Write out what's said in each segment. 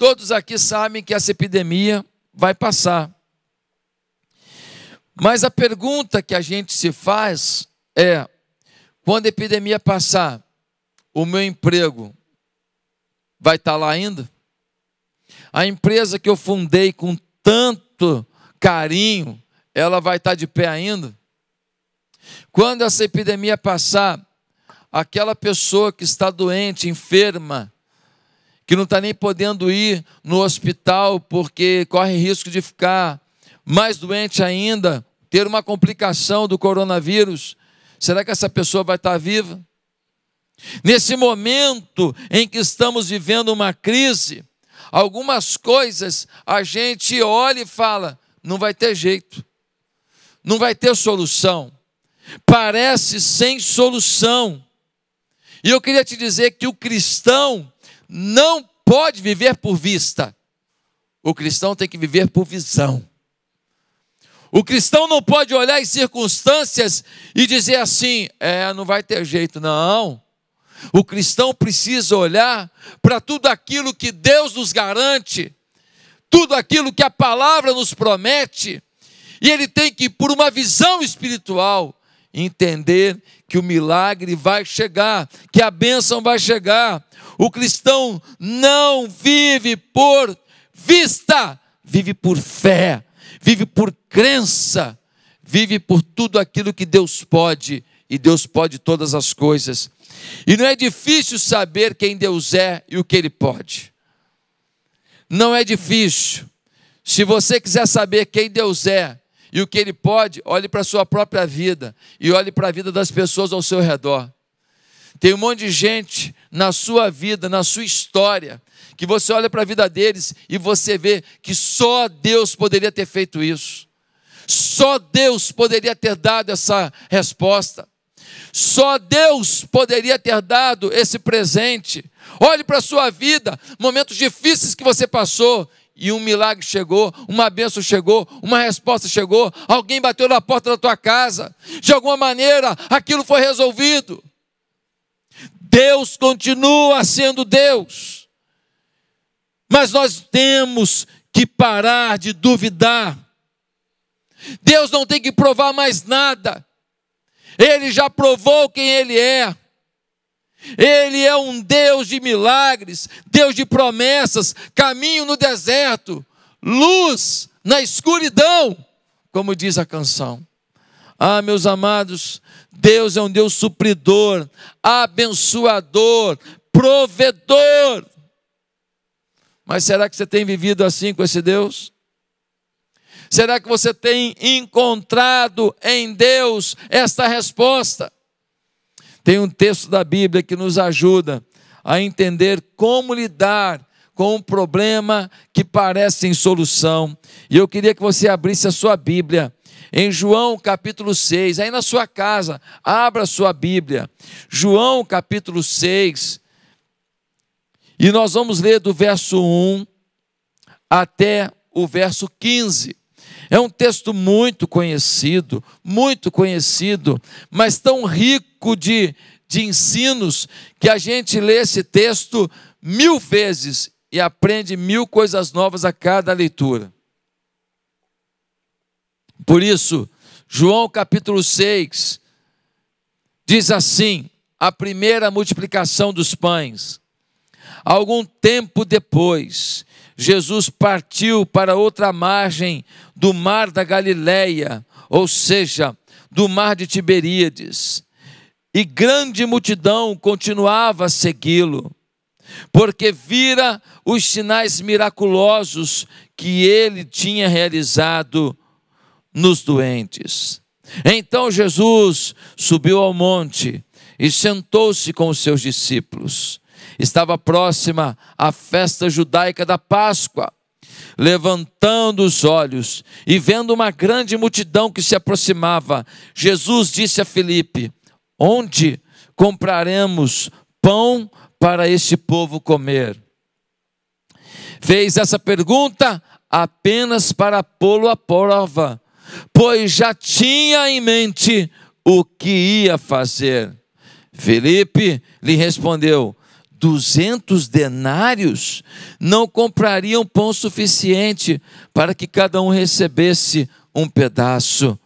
Todos aqui sabem que essa epidemia vai passar. Mas a pergunta que a gente se faz é: quando a epidemia passar, o meu emprego vai estar tá lá ainda? A empresa que eu fundei com tanto carinho, ela vai estar tá de pé ainda? Quando essa epidemia passar, aquela pessoa que está doente, enferma, que não está nem podendo ir no hospital porque corre risco de ficar mais doente ainda, ter uma complicação do coronavírus, será que essa pessoa vai estar tá viva? Nesse momento em que estamos vivendo uma crise, algumas coisas a gente olha e fala: não vai ter jeito, não vai ter solução, parece sem solução. E eu queria te dizer que o cristão não pode viver por vista, o cristão tem que viver por visão. O cristão não pode olhar as circunstâncias e dizer assim: é, não vai ter jeito, não. O cristão precisa olhar para tudo aquilo que Deus nos garante, tudo aquilo que a palavra nos promete, e ele tem que, por uma visão espiritual, entender que o milagre vai chegar, que a bênção vai chegar, o cristão não vive por vista, vive por fé, vive por crença, vive por tudo aquilo que Deus pode, e Deus pode todas as coisas. E não é difícil saber quem Deus é e o que Ele pode. Não é difícil. Se você quiser saber quem Deus é e o que Ele pode, olhe para a sua própria vida e olhe para a vida das pessoas ao seu redor. Tem um monte de gente na sua vida, na sua história, que você olha para a vida deles e você vê que só Deus poderia ter feito isso. Só Deus poderia ter dado essa resposta. Só Deus poderia ter dado esse presente. Olhe para a sua vida, momentos difíceis que você passou, e um milagre chegou, uma bênção chegou, uma resposta chegou, alguém bateu na porta da tua casa, de alguma maneira aquilo foi resolvido. Deus continua sendo Deus. Mas nós temos que parar de duvidar. Deus não tem que provar mais nada. Ele já provou quem ele é. Ele é um Deus de milagres, Deus de promessas, caminho no deserto, luz na escuridão, como diz a canção. Ah, meus amados, Deus é um Deus supridor, abençoador, provedor. Mas será que você tem vivido assim com esse Deus? Será que você tem encontrado em Deus esta resposta? Tem um texto da Bíblia que nos ajuda a entender como lidar com um problema que parece em solução. E eu queria que você abrisse a sua Bíblia em João capítulo 6, aí na sua casa, abra sua Bíblia. João capítulo 6. E nós vamos ler do verso 1 até o verso 15. É um texto muito conhecido, muito conhecido, mas tão rico de, de ensinos que a gente lê esse texto mil vezes e aprende mil coisas novas a cada leitura. Por isso, João capítulo 6 diz assim: a primeira multiplicação dos pães. Algum tempo depois, Jesus partiu para outra margem do mar da Galileia, ou seja, do mar de Tiberíades. E grande multidão continuava a segui-lo, porque vira os sinais miraculosos que ele tinha realizado nos doentes. Então Jesus subiu ao monte e sentou-se com os seus discípulos. Estava próxima a festa judaica da Páscoa. Levantando os olhos e vendo uma grande multidão que se aproximava, Jesus disse a Filipe: Onde compraremos pão para este povo comer? Fez essa pergunta apenas para pô-lo à prova pois já tinha em mente o que ia fazer. Felipe lhe respondeu: duzentos denários não comprariam pão suficiente para que cada um recebesse um pedaço.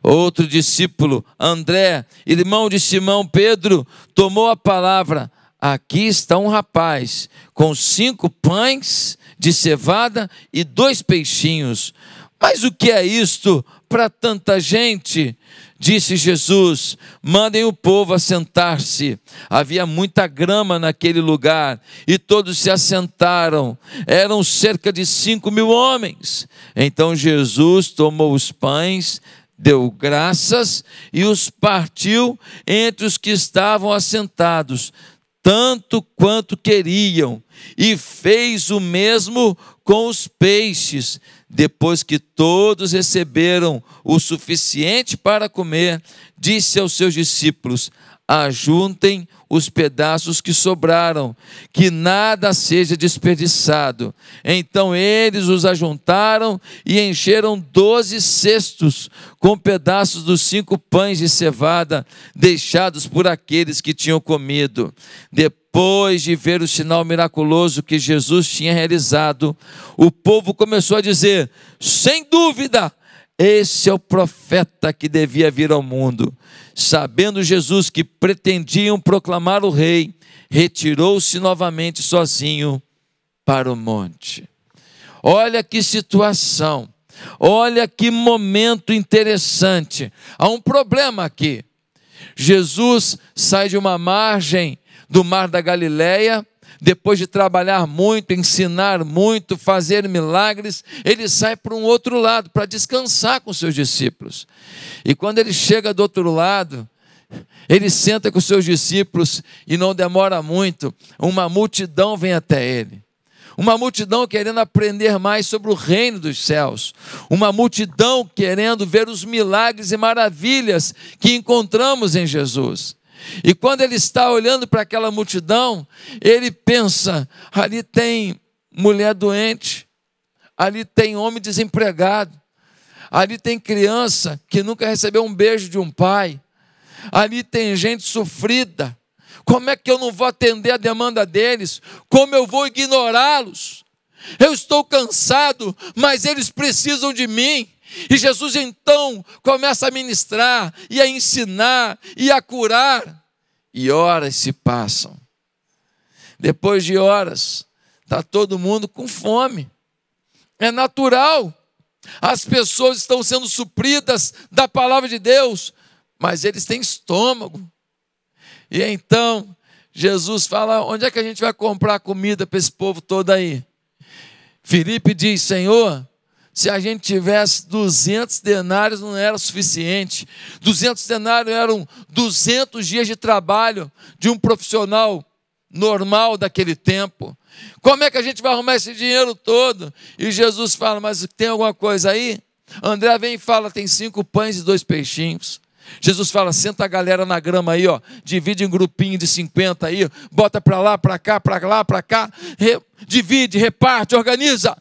Outro discípulo, André, irmão de Simão Pedro, tomou a palavra. Aqui está um rapaz com cinco pães de cevada e dois peixinhos. Mas o que é isto para tanta gente? Disse Jesus: Mandem o povo assentar-se. Havia muita grama naquele lugar e todos se assentaram. Eram cerca de cinco mil homens. Então Jesus tomou os pães, deu graças e os partiu entre os que estavam assentados, tanto quanto queriam, e fez o mesmo com os peixes depois que todos receberam o suficiente para comer, disse aos seus discípulos: ajuntem os pedaços que sobraram, que nada seja desperdiçado. Então eles os ajuntaram e encheram doze cestos com pedaços dos cinco pães de cevada deixados por aqueles que tinham comido. Depois de ver o sinal miraculoso que Jesus tinha realizado, o povo começou a dizer: sem dúvida, esse é o profeta que devia vir ao mundo sabendo Jesus que pretendiam proclamar o rei, retirou-se novamente sozinho para o monte. Olha que situação, olha que momento interessante. Há um problema aqui. Jesus sai de uma margem do mar da Galileia depois de trabalhar muito, ensinar muito, fazer milagres, ele sai para um outro lado para descansar com seus discípulos. E quando ele chega do outro lado, ele senta com seus discípulos e não demora muito, uma multidão vem até ele uma multidão querendo aprender mais sobre o reino dos céus, uma multidão querendo ver os milagres e maravilhas que encontramos em Jesus. E quando ele está olhando para aquela multidão, ele pensa: ali tem mulher doente, ali tem homem desempregado, ali tem criança que nunca recebeu um beijo de um pai, ali tem gente sofrida. Como é que eu não vou atender a demanda deles? Como eu vou ignorá-los? Eu estou cansado, mas eles precisam de mim. E Jesus então começa a ministrar e a ensinar e a curar. E horas se passam. Depois de horas, está todo mundo com fome. É natural. As pessoas estão sendo supridas da palavra de Deus, mas eles têm estômago. E então Jesus fala: onde é que a gente vai comprar comida para esse povo todo aí? Filipe diz: Senhor, se a gente tivesse 200 denários, não era suficiente. 200 denários eram 200 dias de trabalho de um profissional normal daquele tempo. Como é que a gente vai arrumar esse dinheiro todo? E Jesus fala: Mas tem alguma coisa aí? André vem e fala: Tem cinco pães e dois peixinhos. Jesus fala: senta a galera na grama aí, ó, divide em grupinho de 50 aí, bota para lá, para cá, para lá, para cá, re, divide, reparte, organiza.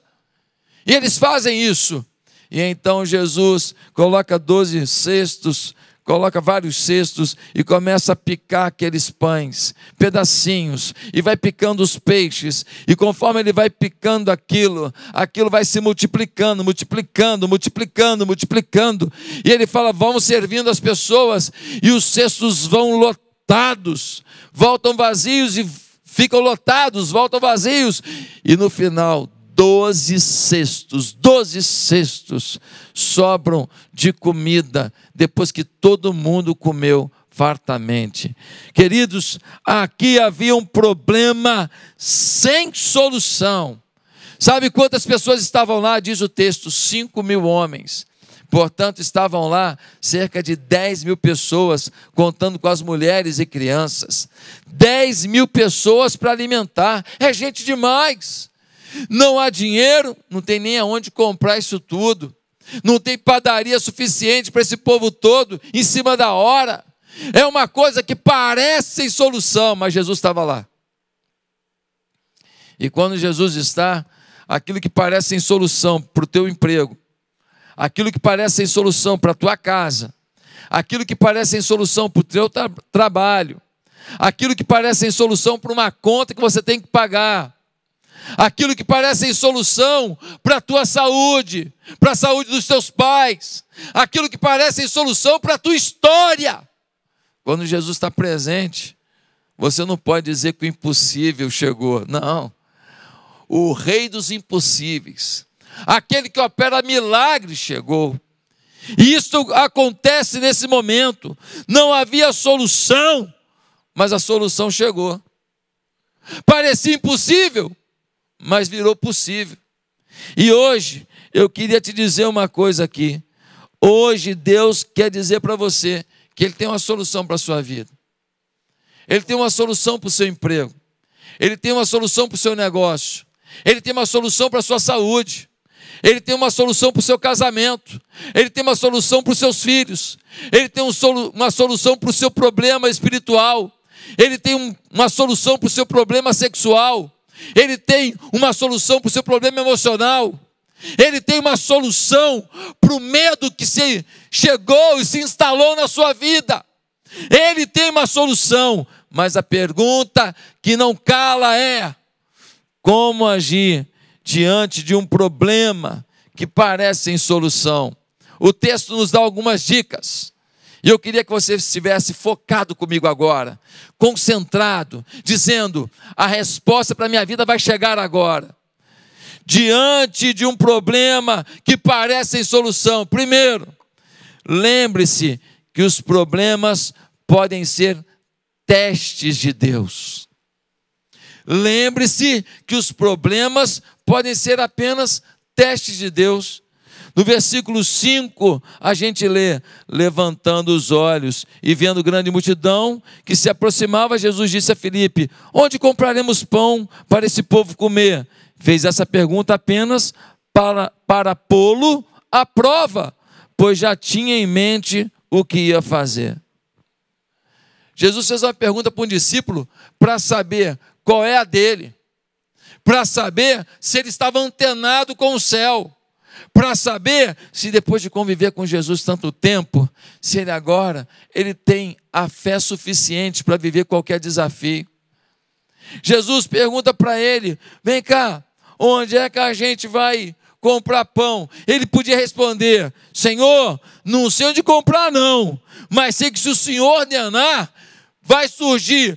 E eles fazem isso. E então Jesus coloca doze cestos, coloca vários cestos e começa a picar aqueles pães, pedacinhos, e vai picando os peixes, e conforme ele vai picando aquilo, aquilo vai se multiplicando, multiplicando, multiplicando, multiplicando. E ele fala: vamos servindo as pessoas, e os cestos vão lotados, voltam vazios e ficam lotados, voltam vazios, e no final, doze cestos, doze cestos sobram de comida depois que todo mundo comeu fartamente. Queridos, aqui havia um problema sem solução. Sabe quantas pessoas estavam lá? Diz o texto: cinco mil homens. Portanto, estavam lá cerca de 10 mil pessoas, contando com as mulheres e crianças. 10 mil pessoas para alimentar. É gente demais. Não há dinheiro, não tem nem aonde comprar isso tudo. Não tem padaria suficiente para esse povo todo em cima da hora. É uma coisa que parece sem solução, mas Jesus estava lá. E quando Jesus está, aquilo que parece sem solução para o teu emprego, aquilo que parece sem solução para a tua casa, aquilo que parece sem solução para o teu tra trabalho, aquilo que parece sem solução para uma conta que você tem que pagar, aquilo que parece solução para a tua saúde, para a saúde dos teus pais, aquilo que parece solução para a tua história. Quando Jesus está presente, você não pode dizer que o impossível chegou, não. O Rei dos impossíveis, aquele que opera milagres, chegou. E isso acontece nesse momento. Não havia solução, mas a solução chegou. Parecia impossível, mas virou possível. E hoje, eu queria te dizer uma coisa aqui. Hoje, Deus quer dizer para você que Ele tem uma solução para a sua vida. Ele tem uma solução para o seu emprego. Ele tem uma solução para o seu negócio. Ele tem uma solução para a sua saúde. Ele tem uma solução para o seu casamento. Ele tem uma solução para os seus filhos. Ele tem um solu uma solução para o seu problema espiritual. Ele tem um, uma solução para o seu problema sexual ele tem uma solução para o seu problema emocional, ele tem uma solução para o medo que se chegou e se instalou na sua vida. Ele tem uma solução, mas a pergunta que não cala é: como agir diante de um problema que parece sem solução? O texto nos dá algumas dicas. E eu queria que você estivesse focado comigo agora, concentrado, dizendo: a resposta para a minha vida vai chegar agora. Diante de um problema que parece sem solução, primeiro, lembre-se que os problemas podem ser testes de Deus. Lembre-se que os problemas podem ser apenas testes de Deus. No versículo 5, a gente lê: levantando os olhos e vendo grande multidão que se aproximava, Jesus disse a Filipe: Onde compraremos pão para esse povo comer? Fez essa pergunta apenas para, para pô-lo à prova, pois já tinha em mente o que ia fazer. Jesus fez uma pergunta para um discípulo para saber qual é a dele, para saber se ele estava antenado com o céu para saber se depois de conviver com Jesus tanto tempo, se ele agora ele tem a fé suficiente para viver qualquer desafio. Jesus pergunta para ele: "Vem cá, onde é que a gente vai comprar pão?" Ele podia responder: "Senhor, não sei onde comprar não, mas sei que se o Senhor ordenar, vai surgir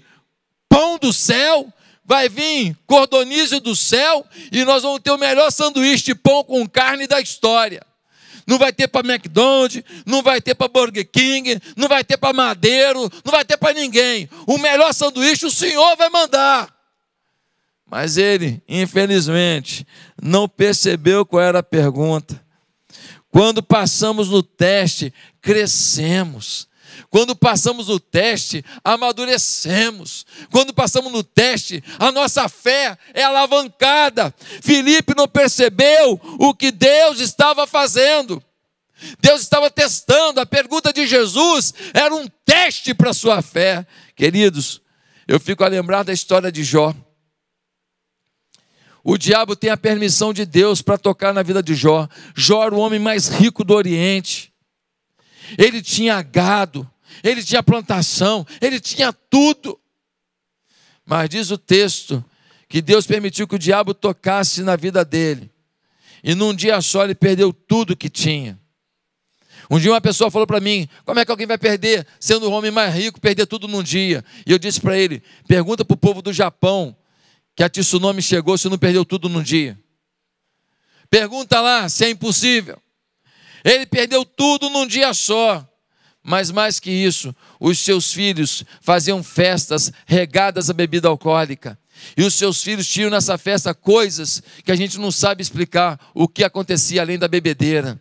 pão do céu vai vir cordonize do céu e nós vamos ter o melhor sanduíche de pão com carne da história. Não vai ter para McDonald's, não vai ter para Burger King, não vai ter para Madeiro, não vai ter para ninguém. O melhor sanduíche o Senhor vai mandar. Mas ele, infelizmente, não percebeu qual era a pergunta. Quando passamos no teste, crescemos. Quando passamos o teste, amadurecemos. Quando passamos no teste, a nossa fé é alavancada. Filipe não percebeu o que Deus estava fazendo. Deus estava testando. A pergunta de Jesus era um teste para a sua fé. Queridos, eu fico a lembrar da história de Jó. O diabo tem a permissão de Deus para tocar na vida de Jó. Jó era o homem mais rico do Oriente ele tinha gado, ele tinha plantação, ele tinha tudo. Mas diz o texto que Deus permitiu que o diabo tocasse na vida dele. E num dia só ele perdeu tudo que tinha. Um dia uma pessoa falou para mim: Como é que alguém vai perder, sendo o homem mais rico, perder tudo num dia? E eu disse para ele: Pergunta para o povo do Japão que a tsunami chegou se não perdeu tudo num dia. Pergunta lá se é impossível. Ele perdeu tudo num dia só. Mas mais que isso, os seus filhos faziam festas regadas a bebida alcoólica. E os seus filhos tinham nessa festa coisas que a gente não sabe explicar o que acontecia além da bebedeira.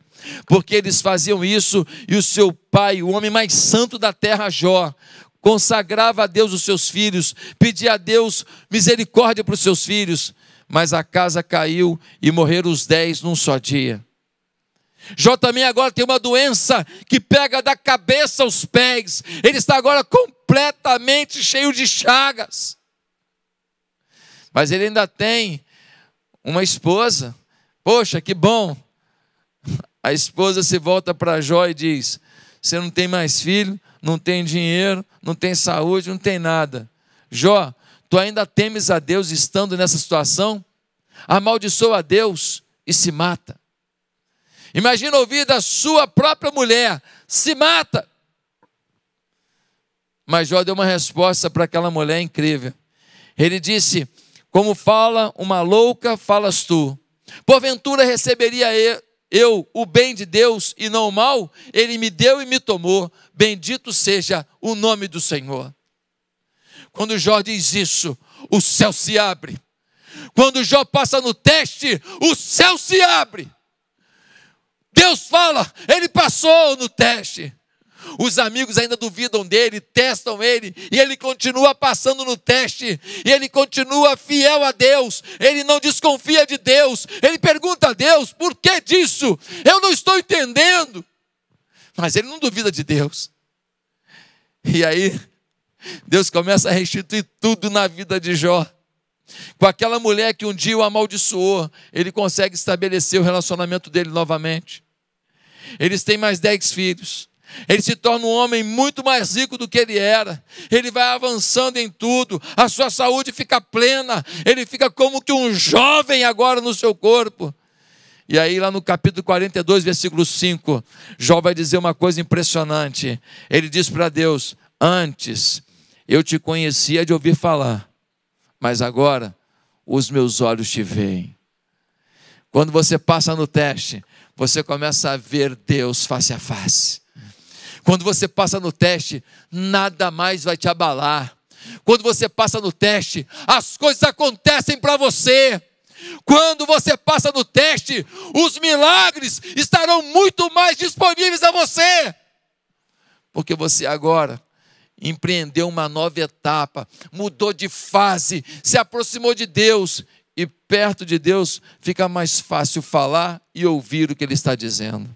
Porque eles faziam isso e o seu pai, o homem mais santo da terra, Jó, consagrava a Deus os seus filhos, pedia a Deus misericórdia para os seus filhos. Mas a casa caiu e morreram os dez num só dia. Jó também agora tem uma doença que pega da cabeça aos pés. Ele está agora completamente cheio de chagas. Mas ele ainda tem uma esposa. Poxa, que bom. A esposa se volta para Jó e diz: Você não tem mais filho, não tem dinheiro, não tem saúde, não tem nada. Jó, tu ainda temes a Deus estando nessa situação? Amaldiçoa a Deus e se mata. Imagina ouvir da sua própria mulher: se mata. Mas Jó deu uma resposta para aquela mulher incrível. Ele disse: Como fala uma louca, falas tu. Porventura receberia eu, o bem de Deus e não o mal? Ele me deu e me tomou. Bendito seja o nome do Senhor. Quando Jó diz isso, o céu se abre. Quando Jó passa no teste, o céu se abre. Deus fala, ele passou no teste. Os amigos ainda duvidam dele, testam ele, e ele continua passando no teste, e ele continua fiel a Deus, ele não desconfia de Deus, ele pergunta a Deus: por que disso? Eu não estou entendendo. Mas ele não duvida de Deus. E aí, Deus começa a restituir tudo na vida de Jó. Com aquela mulher que um dia o amaldiçoou, ele consegue estabelecer o relacionamento dele novamente. Eles têm mais dez filhos. Ele se torna um homem muito mais rico do que ele era. Ele vai avançando em tudo. A sua saúde fica plena. Ele fica como que um jovem agora no seu corpo. E aí, lá no capítulo 42, versículo 5, Jó vai dizer uma coisa impressionante. Ele diz para Deus: Antes eu te conhecia de ouvir falar, mas agora os meus olhos te veem. Quando você passa no teste, você começa a ver Deus face a face. Quando você passa no teste, nada mais vai te abalar. Quando você passa no teste, as coisas acontecem para você. Quando você passa no teste, os milagres estarão muito mais disponíveis a você. Porque você agora empreendeu uma nova etapa, mudou de fase, se aproximou de Deus e perto de Deus fica mais fácil falar e ouvir o que Ele está dizendo.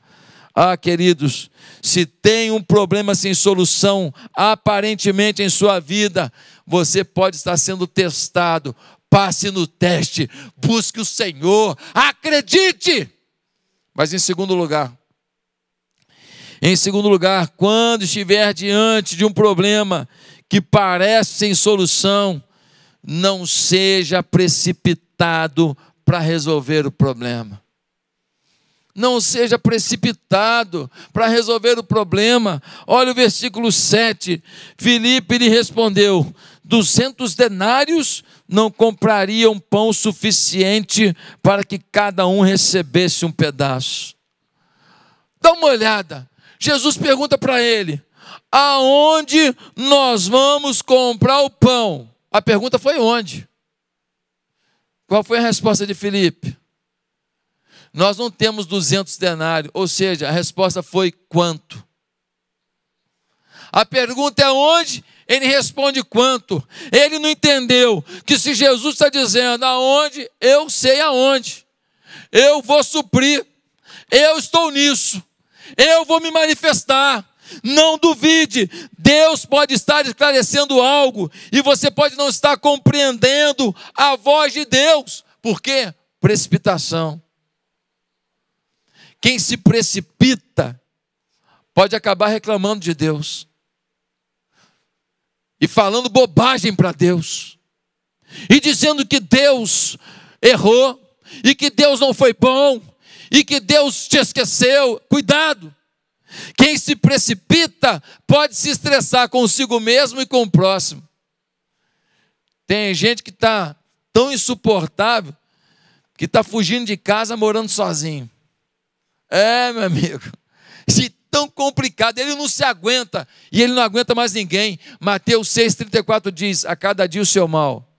Ah, queridos, se tem um problema sem solução aparentemente em sua vida, você pode estar sendo testado. Passe no teste, busque o Senhor, acredite. Mas em segundo lugar, em segundo lugar, quando estiver diante de um problema que parece sem solução, não seja precipitado precipitado para resolver o problema. Não seja precipitado para resolver o problema. Olha o versículo 7. Filipe lhe respondeu: 200 denários não comprariam pão suficiente para que cada um recebesse um pedaço. Dá uma olhada. Jesus pergunta para ele: aonde nós vamos comprar o pão? A pergunta foi onde? Qual foi a resposta de Felipe? Nós não temos 200 denários, ou seja, a resposta foi quanto? A pergunta é onde? Ele responde quanto? Ele não entendeu que se Jesus está dizendo aonde, eu sei aonde, eu vou suprir, eu estou nisso, eu vou me manifestar. Não duvide, Deus pode estar esclarecendo algo e você pode não estar compreendendo a voz de Deus. Por quê? Precipitação. Quem se precipita pode acabar reclamando de Deus e falando bobagem para Deus e dizendo que Deus errou e que Deus não foi bom e que Deus te esqueceu. Cuidado! Quem se precipita pode se estressar consigo mesmo e com o próximo. Tem gente que está tão insuportável que está fugindo de casa morando sozinho. É, meu amigo. Se tão complicado, ele não se aguenta e ele não aguenta mais ninguém. Mateus 6,34 diz: A cada dia o seu mal.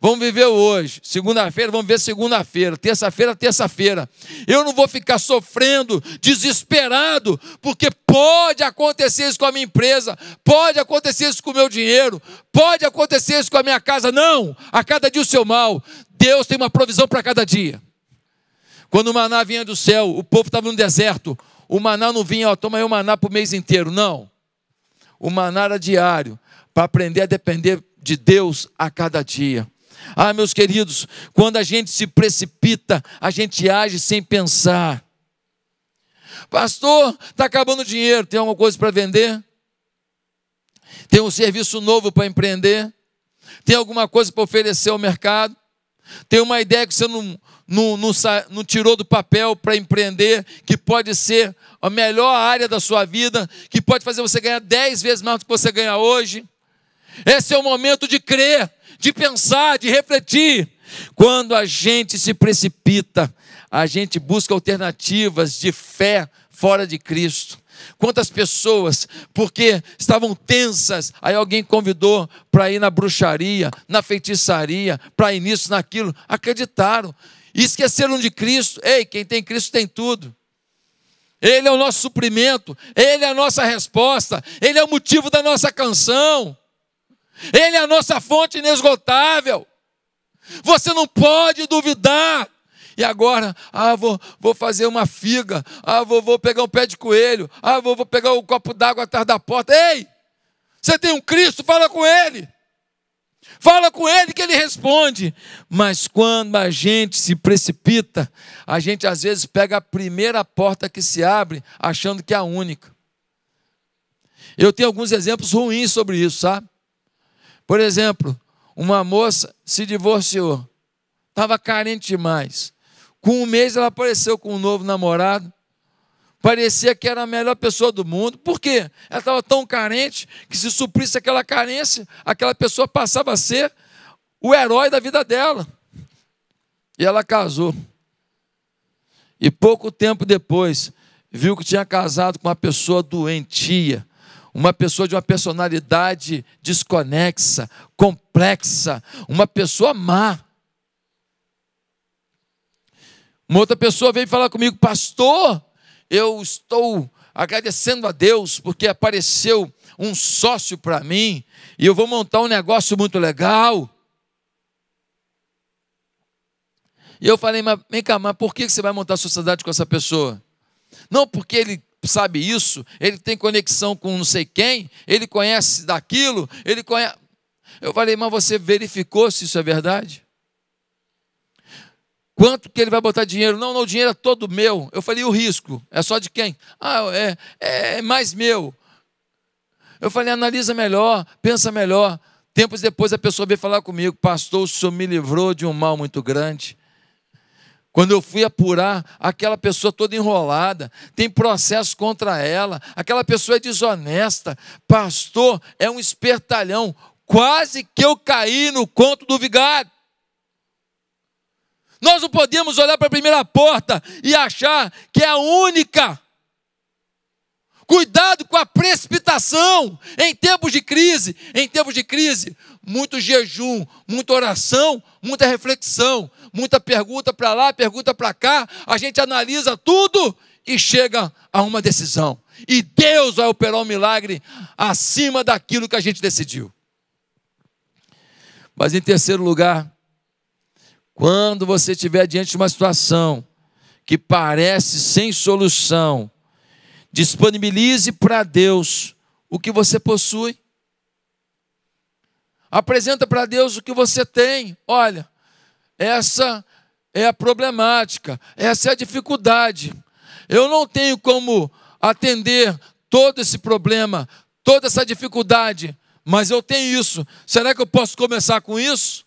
Vamos viver hoje. Segunda-feira, vamos ver segunda-feira. Terça-feira, terça-feira. Eu não vou ficar sofrendo, desesperado, porque pode acontecer isso com a minha empresa, pode acontecer isso com o meu dinheiro, pode acontecer isso com a minha casa. Não! A cada dia o seu mal. Deus tem uma provisão para cada dia. Quando o maná vinha do céu, o povo estava no deserto. O maná não vinha, ó, toma aí o maná para o mês inteiro. Não. O maná era diário, para aprender a depender de Deus a cada dia. Ah, meus queridos, quando a gente se precipita, a gente age sem pensar. Pastor, está acabando o dinheiro, tem alguma coisa para vender? Tem um serviço novo para empreender? Tem alguma coisa para oferecer ao mercado? Tem uma ideia que você não, não, não, não tirou do papel para empreender, que pode ser a melhor área da sua vida, que pode fazer você ganhar dez vezes mais do que você ganha hoje? Esse é o momento de crer de pensar, de refletir. Quando a gente se precipita, a gente busca alternativas de fé fora de Cristo. Quantas pessoas, porque estavam tensas, aí alguém convidou para ir na bruxaria, na feitiçaria, para ir nisso, naquilo, acreditaram e esqueceram de Cristo. Ei, quem tem Cristo tem tudo. Ele é o nosso suprimento, ele é a nossa resposta, ele é o motivo da nossa canção. Ele é a nossa fonte inesgotável. Você não pode duvidar. E agora, ah, vou, vou fazer uma figa, ah, vou, vou pegar um pé de coelho, ah, vou, vou pegar um copo d'água atrás da porta. Ei, você tem um Cristo, fala com ele. Fala com ele que ele responde. Mas quando a gente se precipita, a gente às vezes pega a primeira porta que se abre, achando que é a única. Eu tenho alguns exemplos ruins sobre isso, sabe? Por exemplo, uma moça se divorciou, estava carente demais. Com um mês ela apareceu com um novo namorado, parecia que era a melhor pessoa do mundo. Por quê? Ela estava tão carente que se suprisse aquela carência, aquela pessoa passava a ser o herói da vida dela. E ela casou. E pouco tempo depois, viu que tinha casado com uma pessoa doentia, uma pessoa de uma personalidade desconexa, complexa, uma pessoa má. Uma outra pessoa veio falar comigo, pastor, eu estou agradecendo a Deus porque apareceu um sócio para mim e eu vou montar um negócio muito legal. E eu falei, mas vem cá, mas por que você vai montar sociedade com essa pessoa? Não, porque ele sabe isso, ele tem conexão com não sei quem, ele conhece daquilo, ele conhece. Eu falei, mas você verificou se isso é verdade? Quanto que ele vai botar dinheiro? Não, não, o dinheiro é todo meu. Eu falei, o risco? É só de quem? Ah, é, é, é mais meu. Eu falei, analisa melhor, pensa melhor. Tempos depois a pessoa veio falar comigo, pastor, o senhor me livrou de um mal muito grande. Quando eu fui apurar, aquela pessoa toda enrolada, tem processo contra ela, aquela pessoa é desonesta, pastor é um espertalhão. Quase que eu caí no conto do vigário. Nós não podemos olhar para a primeira porta e achar que é a única. Cuidado com a precipitação em tempos de crise. Em tempos de crise, muito jejum, muita oração, muita reflexão, muita pergunta para lá, pergunta para cá. A gente analisa tudo e chega a uma decisão. E Deus vai operar um milagre acima daquilo que a gente decidiu. Mas em terceiro lugar, quando você estiver diante de uma situação que parece sem solução, disponibilize para Deus o que você possui. Apresenta para Deus o que você tem. Olha, essa é a problemática, essa é a dificuldade. Eu não tenho como atender todo esse problema, toda essa dificuldade, mas eu tenho isso. Será que eu posso começar com isso?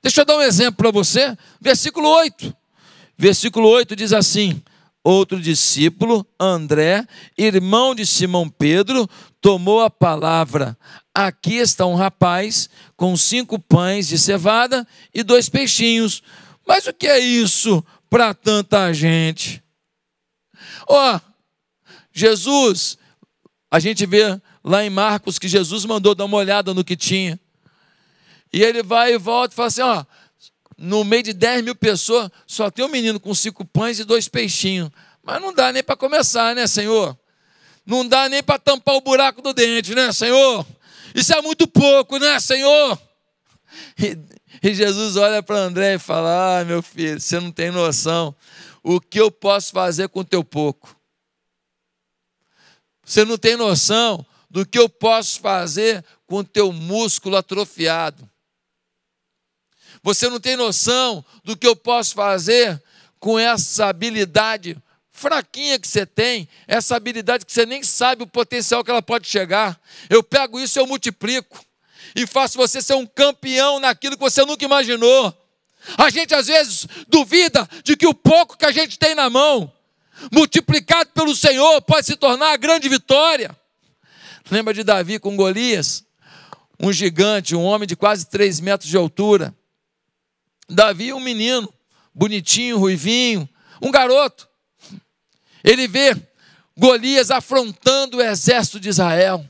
Deixa eu dar um exemplo para você. Versículo 8. Versículo 8 diz assim: Outro discípulo, André, irmão de Simão Pedro, tomou a palavra, aqui está um rapaz com cinco pães de cevada e dois peixinhos. Mas o que é isso para tanta gente? Ó, oh, Jesus, a gente vê lá em Marcos que Jesus mandou dar uma olhada no que tinha. E ele vai e volta e fala assim: ó, oh, no meio de 10 mil pessoas, só tem um menino com cinco pães e dois peixinhos. Mas não dá nem para começar, né, Senhor? Não dá nem para tampar o buraco do dente, né, Senhor? Isso é muito pouco, né, Senhor? E, e Jesus olha para André e fala: Ah, meu filho, você não tem noção. O que eu posso fazer com o teu pouco? Você não tem noção do que eu posso fazer com o teu músculo atrofiado. Você não tem noção do que eu posso fazer com essa habilidade fraquinha que você tem, essa habilidade que você nem sabe o potencial que ela pode chegar. Eu pego isso, e eu multiplico e faço você ser um campeão naquilo que você nunca imaginou. A gente às vezes duvida de que o pouco que a gente tem na mão, multiplicado pelo Senhor, pode se tornar a grande vitória. Lembra de Davi com Golias? Um gigante, um homem de quase 3 metros de altura. Davi, um menino, bonitinho, ruivinho, um garoto. Ele vê Golias afrontando o exército de Israel.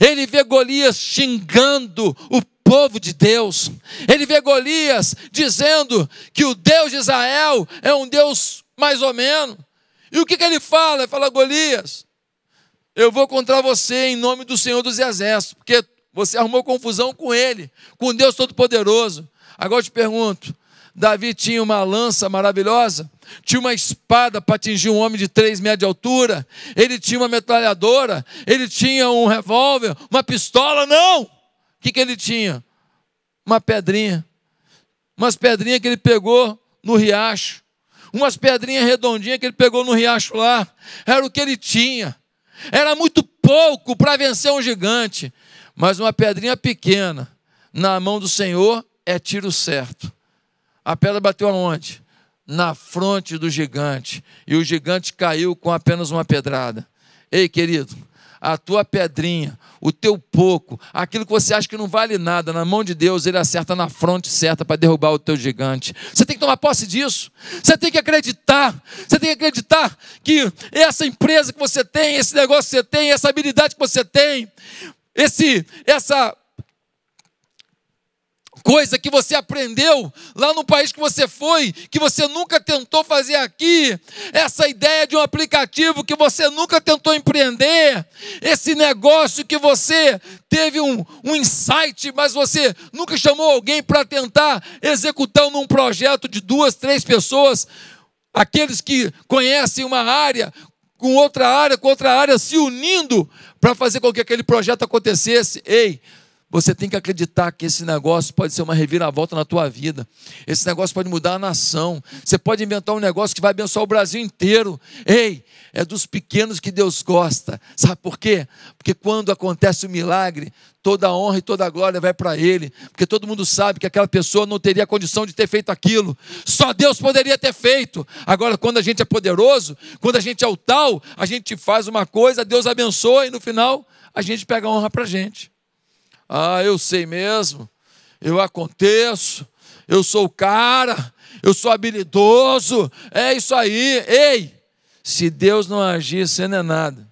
Ele vê Golias xingando o povo de Deus. Ele vê Golias dizendo que o Deus de Israel é um Deus mais ou menos. E o que, que ele fala? Ele fala, Golias, eu vou contra você em nome do Senhor dos Exércitos, porque você arrumou confusão com ele, com Deus Todo-Poderoso. Agora eu te pergunto: Davi tinha uma lança maravilhosa, tinha uma espada para atingir um homem de três metros de altura, ele tinha uma metralhadora, ele tinha um revólver, uma pistola, não! O que, que ele tinha? Uma pedrinha. Umas pedrinhas que ele pegou no riacho, umas pedrinhas redondinhas que ele pegou no riacho lá, era o que ele tinha. Era muito pouco para vencer um gigante, mas uma pedrinha pequena na mão do Senhor é tiro certo. A pedra bateu aonde? Na fronte do gigante. E o gigante caiu com apenas uma pedrada. Ei, querido, a tua pedrinha, o teu pouco, aquilo que você acha que não vale nada, na mão de Deus, ele acerta na fronte certa para derrubar o teu gigante. Você tem que tomar posse disso. Você tem que acreditar. Você tem que acreditar que essa empresa que você tem, esse negócio que você tem, essa habilidade que você tem, esse essa coisa que você aprendeu lá no país que você foi, que você nunca tentou fazer aqui, essa ideia de um aplicativo que você nunca tentou empreender, esse negócio que você teve um, um insight, mas você nunca chamou alguém para tentar executar num projeto de duas, três pessoas. Aqueles que conhecem uma área, com outra área, com outra área, se unindo para fazer com que aquele projeto acontecesse. Ei, você tem que acreditar que esse negócio pode ser uma reviravolta na tua vida. Esse negócio pode mudar a nação. Você pode inventar um negócio que vai abençoar o Brasil inteiro. Ei, é dos pequenos que Deus gosta. Sabe por quê? Porque quando acontece o milagre, toda a honra e toda a glória vai para ele, porque todo mundo sabe que aquela pessoa não teria condição de ter feito aquilo. Só Deus poderia ter feito. Agora, quando a gente é poderoso, quando a gente é o tal, a gente faz uma coisa, Deus abençoa e no final a gente pega a honra para a gente. Ah, eu sei mesmo, eu aconteço, eu sou o cara, eu sou habilidoso, é isso aí. Ei, se Deus não agir, você não é nada.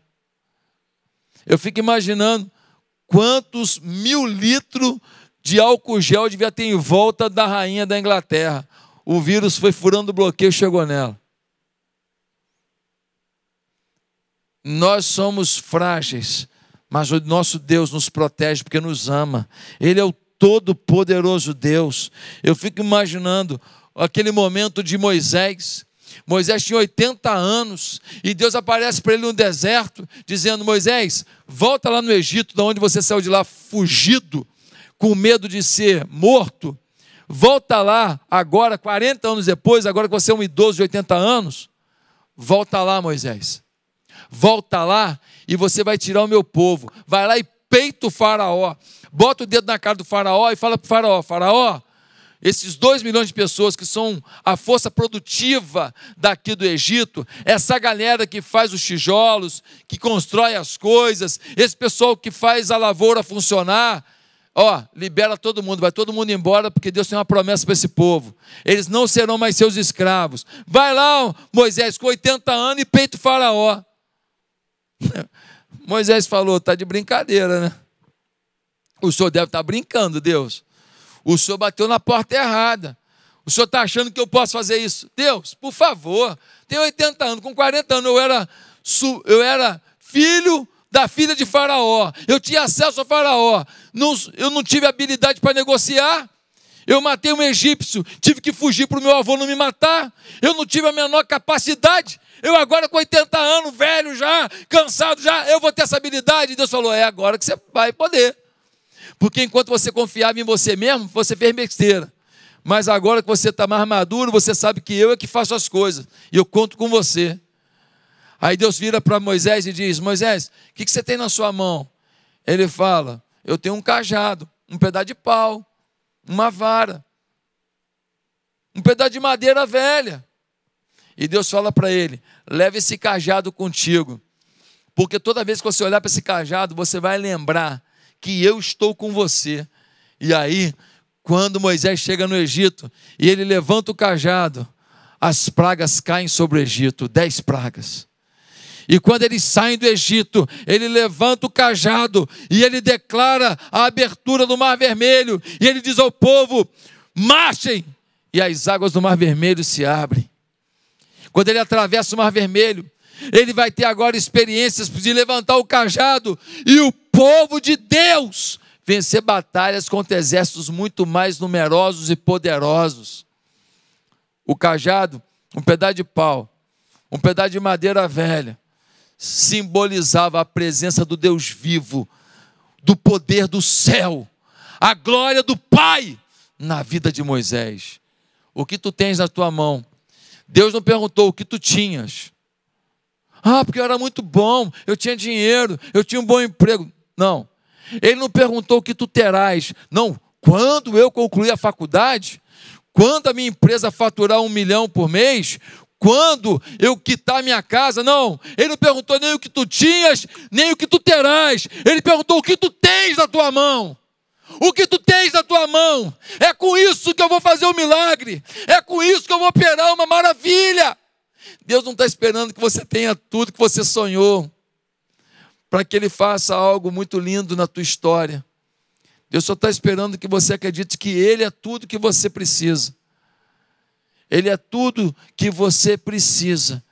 Eu fico imaginando quantos mil litros de álcool gel devia ter em volta da rainha da Inglaterra. O vírus foi furando o bloqueio, e chegou nela. Nós somos frágeis, mas o nosso Deus nos protege porque nos ama. Ele é o todo-poderoso Deus. Eu fico imaginando aquele momento de Moisés. Moisés tinha 80 anos e Deus aparece para ele no deserto, dizendo: Moisés, volta lá no Egito, de onde você saiu de lá fugido, com medo de ser morto. Volta lá agora, 40 anos depois, agora que você é um idoso de 80 anos. Volta lá, Moisés. Volta lá e você vai tirar o meu povo. Vai lá e peita o faraó. Bota o dedo na cara do faraó e fala para o faraó: Faraó, esses 2 milhões de pessoas que são a força produtiva daqui do Egito, essa galera que faz os tijolos, que constrói as coisas, esse pessoal que faz a lavoura funcionar, ó, libera todo mundo, vai todo mundo embora, porque Deus tem uma promessa para esse povo. Eles não serão mais seus escravos. Vai lá, Moisés, com 80 anos e peito faraó. Moisés falou: está de brincadeira, né? O senhor deve estar tá brincando, Deus. O senhor bateu na porta errada. O senhor está achando que eu posso fazer isso? Deus, por favor, tenho 80 anos, com 40 anos eu era, eu era filho da filha de Faraó, eu tinha acesso a Faraó, não, eu não tive habilidade para negociar, eu matei um egípcio, tive que fugir para o meu avô não me matar. Eu não tive a menor capacidade. Eu agora com 80 anos, velho já, cansado já, eu vou ter essa habilidade. E Deus falou: é agora que você vai poder. Porque enquanto você confiava em você mesmo, você fez besteira. Mas agora que você está mais maduro, você sabe que eu é que faço as coisas. E eu conto com você. Aí Deus vira para Moisés e diz: Moisés, o que, que você tem na sua mão? Ele fala: Eu tenho um cajado, um pedaço de pau uma vara, um pedaço de madeira velha. E Deus fala para ele: leve esse cajado contigo, porque toda vez que você olhar para esse cajado, você vai lembrar que eu estou com você. E aí, quando Moisés chega no Egito e ele levanta o cajado, as pragas caem sobre o Egito dez pragas. E quando eles saem do Egito, ele levanta o cajado e ele declara a abertura do Mar Vermelho. E ele diz ao povo: marchem! E as águas do Mar Vermelho se abrem. Quando ele atravessa o Mar Vermelho, ele vai ter agora experiências de levantar o cajado e o povo de Deus vencer batalhas contra exércitos muito mais numerosos e poderosos. O cajado, um pedaço de pau, um pedaço de madeira velha, simbolizava a presença do Deus vivo, do poder do céu, a glória do Pai na vida de Moisés. O que tu tens na tua mão? Deus não perguntou o que tu tinhas. Ah, porque eu era muito bom, eu tinha dinheiro, eu tinha um bom emprego. Não. Ele não perguntou o que tu terás. Não. Quando eu concluir a faculdade, quando a minha empresa faturar um milhão por mês, quando eu quitar minha casa. Não, ele não perguntou nem o que tu tinhas, nem o que tu terás. Ele perguntou o que tu tens na tua mão. O que tu tens na tua mão, é com isso que eu vou fazer o um milagre, é com isso que eu vou operar uma maravilha. Deus não está esperando que você tenha tudo que você sonhou, para que Ele faça algo muito lindo na tua história. Deus só está esperando que você acredite que Ele é tudo que você precisa. Ele é tudo que você precisa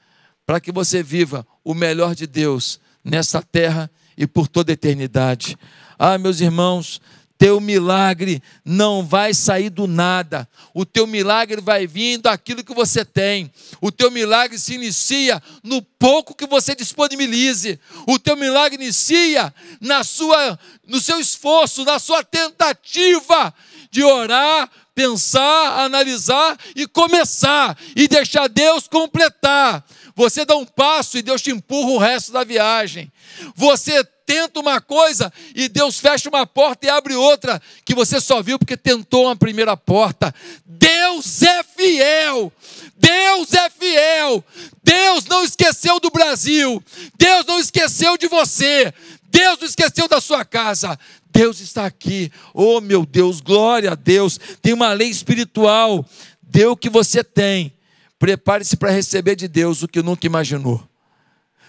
para que você viva o melhor de Deus nesta terra e por toda a eternidade. Ah, meus irmãos, teu milagre não vai sair do nada. O teu milagre vai vindo. daquilo que você tem. O teu milagre se inicia no pouco que você disponibilize. O teu milagre inicia na sua no seu esforço, na sua tentativa de orar pensar, analisar e começar e deixar Deus completar. Você dá um passo e Deus te empurra o resto da viagem. Você tenta uma coisa e Deus fecha uma porta e abre outra que você só viu porque tentou uma primeira porta. Deus é fiel. Deus é fiel. Deus não esqueceu do Brasil. Deus não esqueceu de você. Deus não esqueceu da sua casa. Deus está aqui. Oh, meu Deus, glória a Deus. Tem uma lei espiritual. Dê o que você tem. Prepare-se para receber de Deus o que nunca imaginou.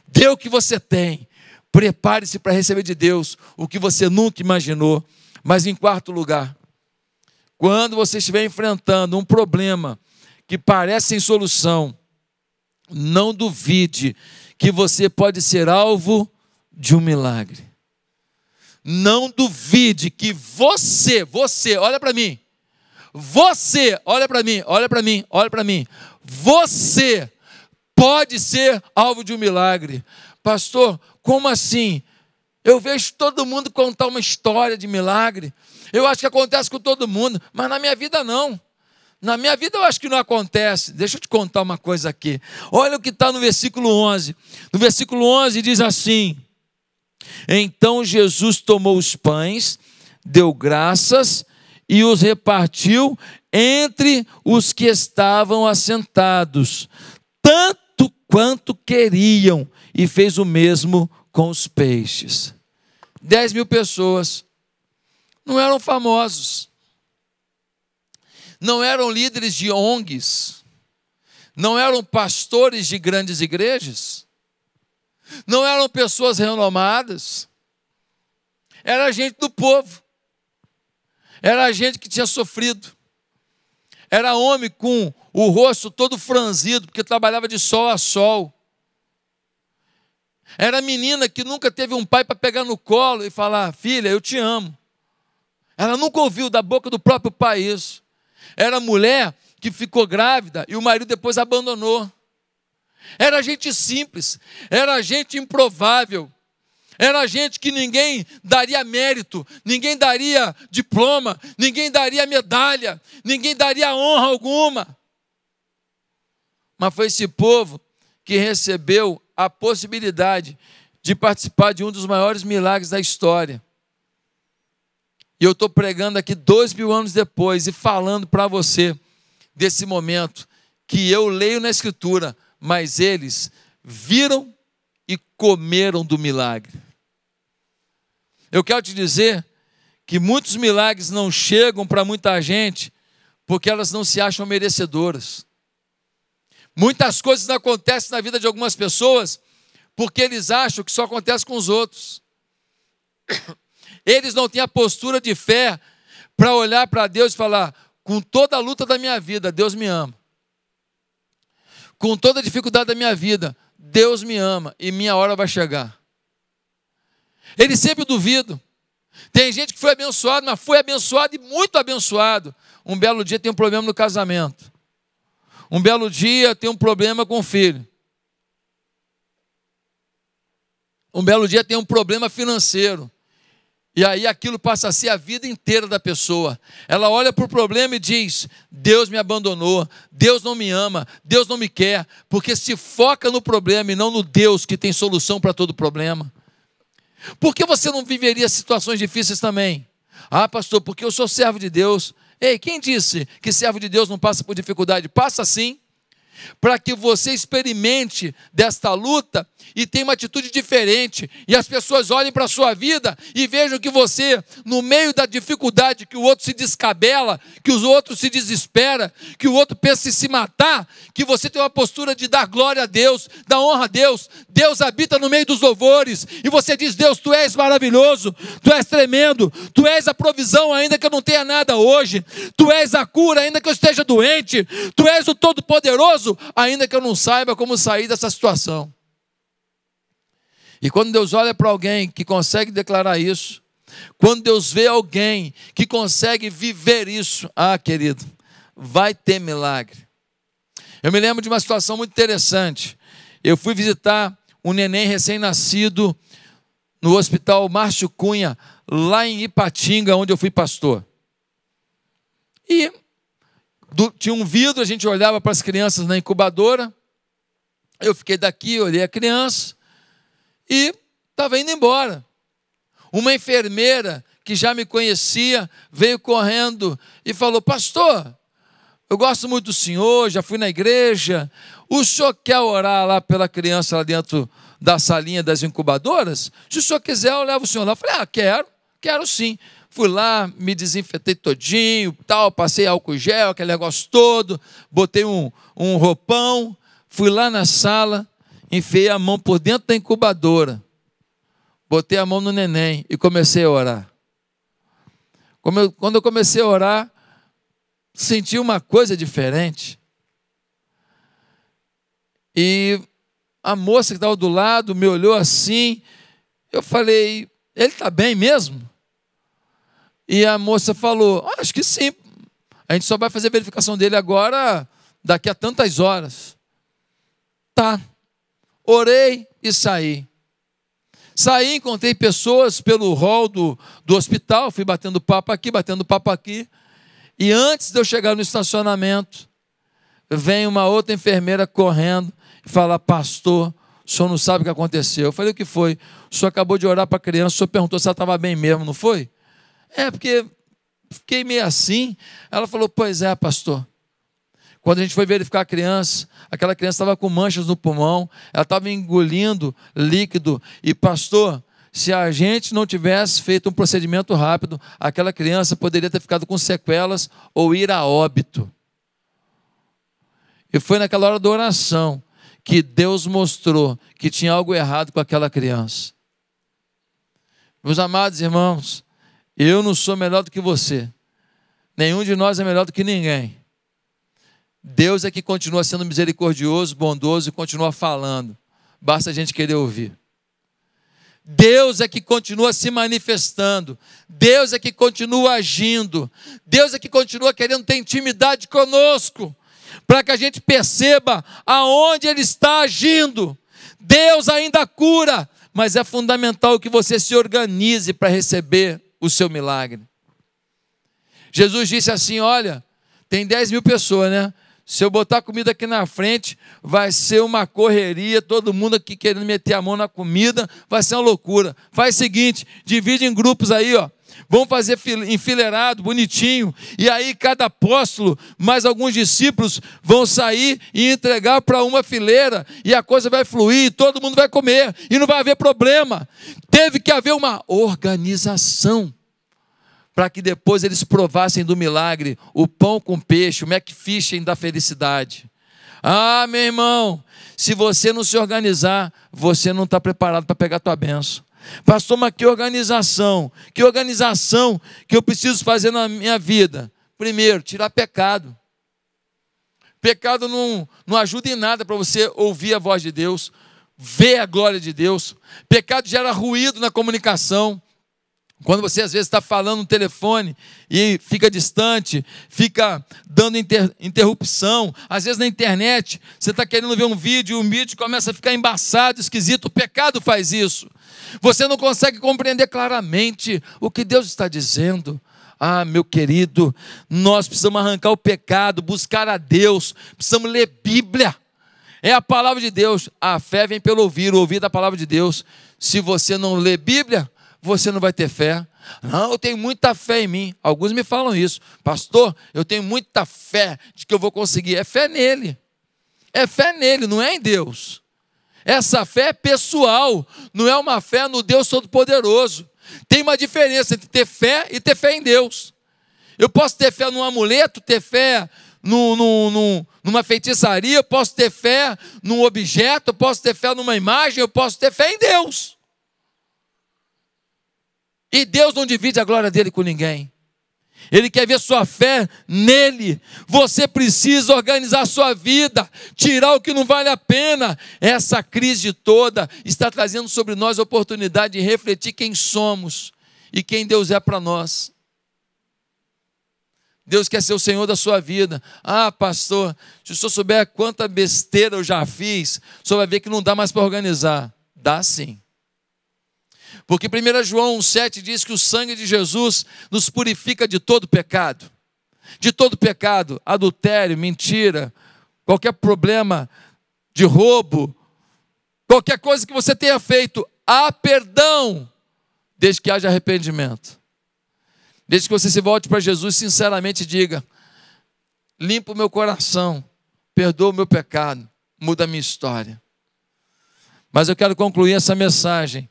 Dê o que você tem. Prepare-se para receber de Deus o que você nunca imaginou. Mas em quarto lugar, quando você estiver enfrentando um problema que parece sem solução, não duvide que você pode ser alvo de um milagre não duvide que você, você, olha para mim. Você, olha para mim, olha para mim, olha para mim. Você pode ser alvo de um milagre. Pastor, como assim? Eu vejo todo mundo contar uma história de milagre. Eu acho que acontece com todo mundo, mas na minha vida não. Na minha vida eu acho que não acontece. Deixa eu te contar uma coisa aqui. Olha o que está no versículo 11. No versículo 11 diz assim: então Jesus tomou os pães, deu graças e os repartiu entre os que estavam assentados, tanto quanto queriam, e fez o mesmo com os peixes. Dez mil pessoas. Não eram famosos. Não eram líderes de ONGs. Não eram pastores de grandes igrejas não eram pessoas renomadas, era gente do povo, era gente que tinha sofrido, era homem com o rosto todo franzido, porque trabalhava de sol a sol. Era menina que nunca teve um pai para pegar no colo e falar: Filha, eu te amo. Ela nunca ouviu da boca do próprio pai isso. Era mulher que ficou grávida e o marido depois abandonou. Era gente simples, era gente improvável, era gente que ninguém daria mérito, ninguém daria diploma, ninguém daria medalha, ninguém daria honra alguma. Mas foi esse povo que recebeu a possibilidade de participar de um dos maiores milagres da história. E eu estou pregando aqui dois mil anos depois e falando para você desse momento que eu leio na Escritura mas eles viram e comeram do milagre. Eu quero te dizer que muitos milagres não chegam para muita gente porque elas não se acham merecedoras. Muitas coisas não acontecem na vida de algumas pessoas porque eles acham que só acontece com os outros. Eles não têm a postura de fé para olhar para Deus e falar: com toda a luta da minha vida, Deus me ama com toda a dificuldade da minha vida, Deus me ama e minha hora vai chegar. Ele sempre duvido. Tem gente que foi abençoado, mas foi abençoado e muito abençoado. Um belo dia tem um problema no casamento. Um belo dia tem um problema com o filho. Um belo dia tem um problema financeiro. E aí aquilo passa a ser a vida inteira da pessoa. Ela olha para o problema e diz: Deus me abandonou, Deus não me ama, Deus não me quer, porque se foca no problema e não no Deus que tem solução para todo problema. Por que você não viveria situações difíceis também? Ah, pastor, porque eu sou servo de Deus. Ei, quem disse que servo de Deus não passa por dificuldade? Passa sim para que você experimente desta luta e tenha uma atitude diferente, e as pessoas olhem para a sua vida e vejam que você, no meio da dificuldade, que o outro se descabela, que os outros se desespera, que o outro pensa em se matar, que você tem uma postura de dar glória a Deus, dar honra a Deus. Deus habita no meio dos louvores, e você diz: Deus, tu és maravilhoso, tu és tremendo, tu és a provisão, ainda que eu não tenha nada hoje, tu és a cura, ainda que eu esteja doente, tu és o Todo-Poderoso poderoso, ainda que eu não saiba como sair dessa situação. E quando Deus olha para alguém que consegue declarar isso, quando Deus vê alguém que consegue viver isso, ah, querido, vai ter milagre. Eu me lembro de uma situação muito interessante. Eu fui visitar um neném recém-nascido no hospital Márcio Cunha, lá em Ipatinga, onde eu fui pastor. E do, tinha um vidro, a gente olhava para as crianças na incubadora. Eu fiquei daqui, olhei a criança e estava indo embora. Uma enfermeira que já me conhecia veio correndo e falou: Pastor, eu gosto muito do senhor, já fui na igreja. O senhor quer orar lá pela criança lá dentro da salinha das incubadoras? Se o senhor quiser, eu levo o senhor lá. Eu falei: Ah, quero, quero sim. Fui lá, me desinfetei todinho, tal, passei álcool gel, aquele negócio todo, botei um, um roupão, fui lá na sala, enfiei a mão por dentro da incubadora, botei a mão no neném e comecei a orar. Eu, quando eu comecei a orar, senti uma coisa diferente. E a moça que estava do lado me olhou assim. Eu falei: Ele está bem mesmo? E a moça falou: ah, Acho que sim. A gente só vai fazer a verificação dele agora, daqui a tantas horas. Tá. Orei e saí. Saí, encontrei pessoas pelo hall do, do hospital, fui batendo papo aqui, batendo papo aqui. E antes de eu chegar no estacionamento, vem uma outra enfermeira correndo e fala: Pastor, o senhor não sabe o que aconteceu. Eu falei: O que foi? O senhor acabou de orar para a criança, o senhor perguntou se ela estava bem mesmo, não foi? É, porque fiquei meio assim. Ela falou: Pois é, pastor. Quando a gente foi verificar a criança, aquela criança estava com manchas no pulmão, ela estava engolindo líquido. E, pastor, se a gente não tivesse feito um procedimento rápido, aquela criança poderia ter ficado com sequelas ou ir a óbito. E foi naquela hora da oração que Deus mostrou que tinha algo errado com aquela criança. Meus amados irmãos, eu não sou melhor do que você. Nenhum de nós é melhor do que ninguém. Deus é que continua sendo misericordioso, bondoso e continua falando. Basta a gente querer ouvir. Deus é que continua se manifestando, Deus é que continua agindo, Deus é que continua querendo ter intimidade conosco, para que a gente perceba aonde Ele está agindo. Deus ainda cura, mas é fundamental que você se organize para receber o seu milagre. Jesus disse assim: Olha, tem 10 mil pessoas, né? Se eu botar comida aqui na frente, vai ser uma correria, todo mundo aqui querendo meter a mão na comida, vai ser uma loucura. Faz o seguinte, divide em grupos aí, ó vão fazer enfileirado, bonitinho, e aí cada apóstolo, mais alguns discípulos, vão sair e entregar para uma fileira, e a coisa vai fluir, todo mundo vai comer, e não vai haver problema. Teve que haver uma organização para que depois eles provassem do milagre o pão com peixe, o McFishing da felicidade. Ah, meu irmão, se você não se organizar, você não está preparado para pegar a tua bênção. Pastor, mas que organização? Que organização que eu preciso fazer na minha vida? Primeiro, tirar pecado. Pecado não, não ajuda em nada para você ouvir a voz de Deus, ver a glória de Deus. Pecado gera ruído na comunicação. Quando você às vezes está falando no telefone e fica distante, fica dando inter interrupção, às vezes na internet você está querendo ver um vídeo e o vídeo começa a ficar embaçado, esquisito, o pecado faz isso. Você não consegue compreender claramente o que Deus está dizendo. Ah, meu querido, nós precisamos arrancar o pecado, buscar a Deus, precisamos ler Bíblia. É a palavra de Deus. A fé vem pelo ouvir, o ouvir da palavra de Deus. Se você não lê Bíblia, você não vai ter fé. Não, eu tenho muita fé em mim. Alguns me falam isso. Pastor, eu tenho muita fé de que eu vou conseguir. É fé nele. É fé nele, não é em Deus. Essa fé é pessoal, não é uma fé no Deus Todo-Poderoso. Tem uma diferença entre ter fé e ter fé em Deus. Eu posso ter fé num amuleto, ter fé no numa feitiçaria, eu posso ter fé num objeto, eu posso ter fé numa imagem, eu posso ter fé em Deus. E Deus não divide a glória dele com ninguém. Ele quer ver sua fé nele. Você precisa organizar sua vida, tirar o que não vale a pena. Essa crise toda está trazendo sobre nós a oportunidade de refletir quem somos e quem Deus é para nós. Deus quer ser o Senhor da sua vida. Ah, pastor, se o senhor souber quanta besteira eu já fiz, o senhor vai ver que não dá mais para organizar. Dá sim. Porque 1 João 1,7 diz que o sangue de Jesus nos purifica de todo pecado. De todo pecado, adultério, mentira, qualquer problema de roubo, qualquer coisa que você tenha feito, há perdão, desde que haja arrependimento. Desde que você se volte para Jesus sinceramente diga: limpa o meu coração, perdoa o meu pecado, muda a minha história. Mas eu quero concluir essa mensagem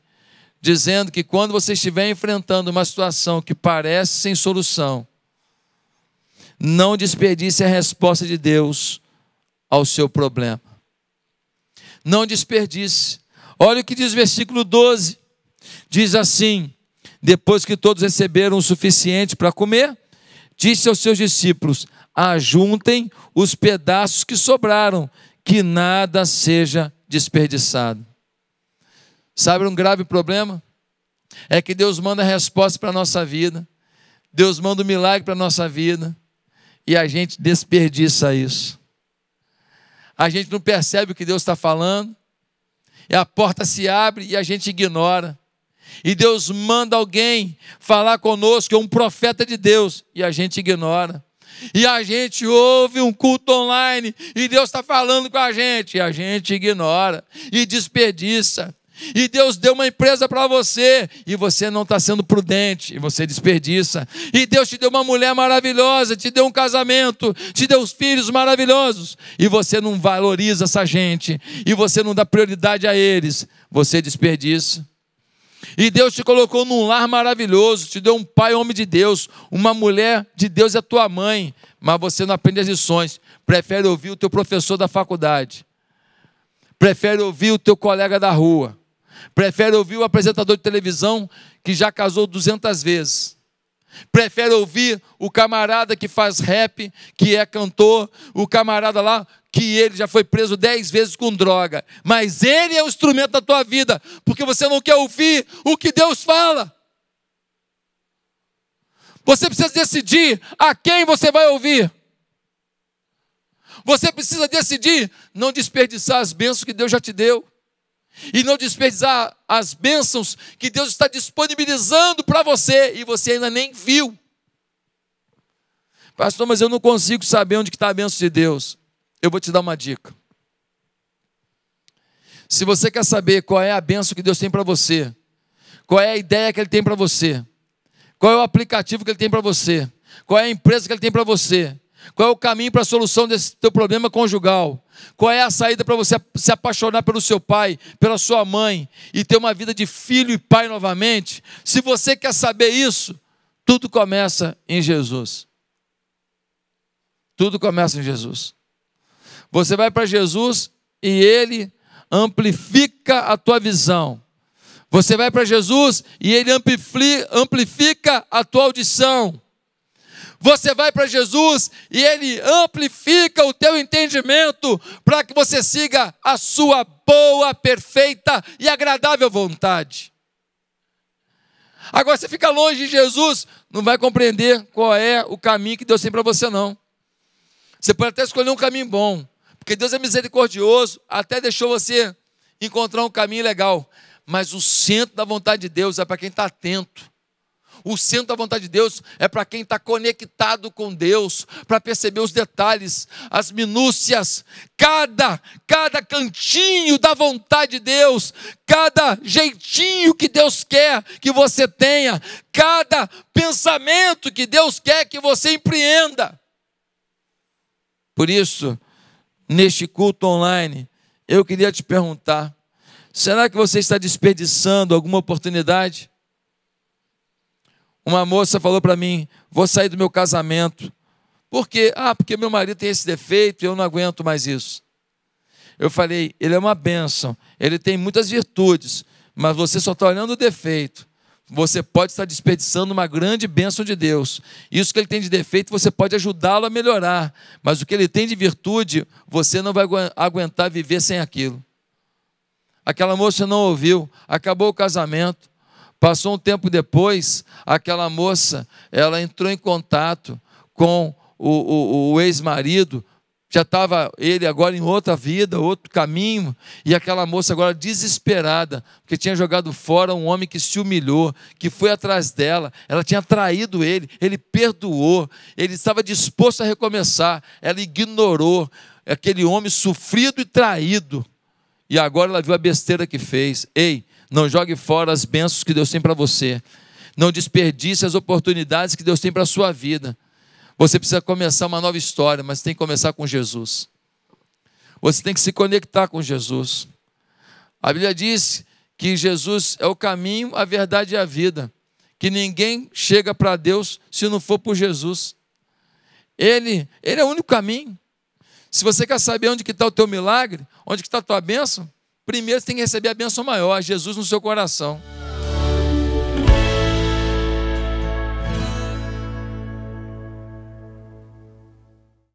dizendo que quando você estiver enfrentando uma situação que parece sem solução, não desperdice a resposta de Deus ao seu problema. Não desperdice. Olha o que diz o versículo 12. Diz assim: Depois que todos receberam o suficiente para comer, disse aos seus discípulos: Ajuntem os pedaços que sobraram, que nada seja desperdiçado. Sabe um grave problema? É que Deus manda a resposta para a nossa vida, Deus manda o um milagre para a nossa vida, e a gente desperdiça isso. A gente não percebe o que Deus está falando, e a porta se abre e a gente ignora. E Deus manda alguém falar conosco, é um profeta de Deus, e a gente ignora. E a gente ouve um culto online, e Deus está falando com a gente, e a gente ignora e desperdiça e Deus deu uma empresa para você, e você não está sendo prudente, e você desperdiça. E Deus te deu uma mulher maravilhosa, te deu um casamento, te deu os filhos maravilhosos, e você não valoriza essa gente, e você não dá prioridade a eles, você desperdiça. E Deus te colocou num lar maravilhoso, te deu um pai homem de Deus, uma mulher de Deus é tua mãe, mas você não aprende as lições, prefere ouvir o teu professor da faculdade, prefere ouvir o teu colega da rua Prefere ouvir o apresentador de televisão que já casou 200 vezes. Prefere ouvir o camarada que faz rap, que é cantor, o camarada lá que ele já foi preso dez vezes com droga. Mas ele é o instrumento da tua vida, porque você não quer ouvir o que Deus fala. Você precisa decidir a quem você vai ouvir. Você precisa decidir não desperdiçar as bênçãos que Deus já te deu e não desperdiçar as bênçãos que Deus está disponibilizando para você e você ainda nem viu. Pastor, mas eu não consigo saber onde está a bênção de Deus. Eu vou te dar uma dica. Se você quer saber qual é a bênção que Deus tem para você, qual é a ideia que Ele tem para você, qual é o aplicativo que Ele tem para você, qual é a empresa que Ele tem para você, qual é o caminho para a solução desse teu problema conjugal? Qual é a saída para você se apaixonar pelo seu pai, pela sua mãe e ter uma vida de filho e pai novamente? Se você quer saber isso, tudo começa em Jesus. Tudo começa em Jesus. Você vai para Jesus e ele amplifica a tua visão. Você vai para Jesus e ele amplifica a tua audição. Você vai para Jesus e ele amplifica o teu entendimento para que você siga a sua boa, perfeita e agradável vontade. Agora você fica longe de Jesus, não vai compreender qual é o caminho que Deus tem para você não. Você pode até escolher um caminho bom, porque Deus é misericordioso, até deixou você encontrar um caminho legal. Mas o centro da vontade de Deus é para quem está atento, o centro da vontade de Deus é para quem está conectado com Deus, para perceber os detalhes, as minúcias, cada, cada cantinho da vontade de Deus, cada jeitinho que Deus quer que você tenha, cada pensamento que Deus quer que você empreenda. Por isso, neste culto online, eu queria te perguntar: será que você está desperdiçando alguma oportunidade? Uma moça falou para mim: vou sair do meu casamento. Por quê? Ah, porque meu marido tem esse defeito e eu não aguento mais isso. Eu falei: ele é uma bênção, ele tem muitas virtudes, mas você só está olhando o defeito. Você pode estar desperdiçando uma grande bênção de Deus. Isso que ele tem de defeito, você pode ajudá-lo a melhorar. Mas o que ele tem de virtude, você não vai aguentar viver sem aquilo. Aquela moça não ouviu, acabou o casamento, Passou um tempo depois, aquela moça, ela entrou em contato com o, o, o ex-marido, já estava ele agora em outra vida, outro caminho, e aquela moça agora desesperada, porque tinha jogado fora um homem que se humilhou, que foi atrás dela, ela tinha traído ele, ele perdoou, ele estava disposto a recomeçar, ela ignorou aquele homem sofrido e traído, e agora ela viu a besteira que fez. Ei, não jogue fora as bênçãos que Deus tem para você. Não desperdice as oportunidades que Deus tem para a sua vida. Você precisa começar uma nova história, mas tem que começar com Jesus. Você tem que se conectar com Jesus. A Bíblia diz que Jesus é o caminho, a verdade e a vida. Que ninguém chega para Deus se não for por Jesus. Ele, ele é o único caminho. Se você quer saber onde está o teu milagre, onde está a tua bênção, primeiro você tem que receber a bênção maior, Jesus no seu coração.